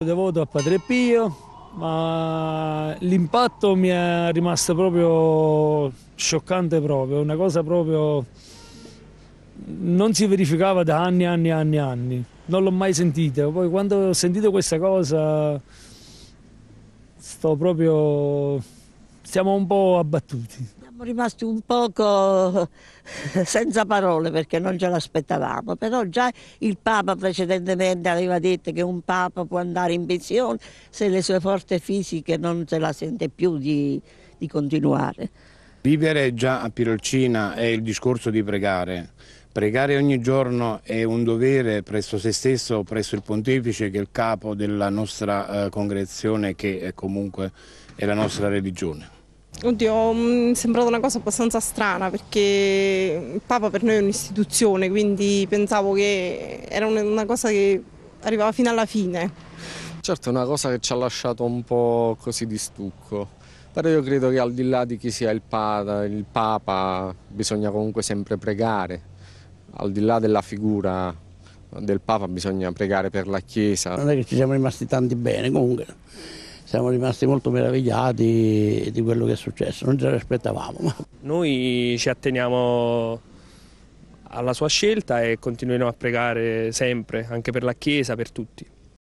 Devoto a Padre Pio, ma l'impatto mi è rimasto proprio scioccante proprio, una cosa proprio non si verificava da anni e anni e anni anni, non l'ho mai sentita, poi quando ho sentito questa cosa sto proprio, siamo un po' abbattuti. Siamo rimasti un poco senza parole perché non ce l'aspettavamo, però già il Papa precedentemente aveva detto che un Papa può andare in pensione se le sue forze fisiche non se la sente più di, di continuare. Vivere già a Pirolcina è il discorso di pregare. Pregare ogni giorno è un dovere presso se stesso, presso il pontefice che è il capo della nostra eh, congregazione che è comunque è la nostra religione. Oddio, mm, mi è sembrata una cosa abbastanza strana perché il Papa per noi è un'istituzione, quindi pensavo che era una cosa che arrivava fino alla fine. Certo, è una cosa che ci ha lasciato un po' così di stucco, però io credo che al di là di chi sia il, pa il Papa bisogna comunque sempre pregare, al di là della figura del Papa bisogna pregare per la Chiesa. Non è che ci siamo rimasti tanti bene comunque siamo rimasti molto meravigliati di quello che è successo, non ce l'aspettavamo. Noi ci atteniamo alla sua scelta e continueremo a pregare sempre, anche per la Chiesa, per tutti.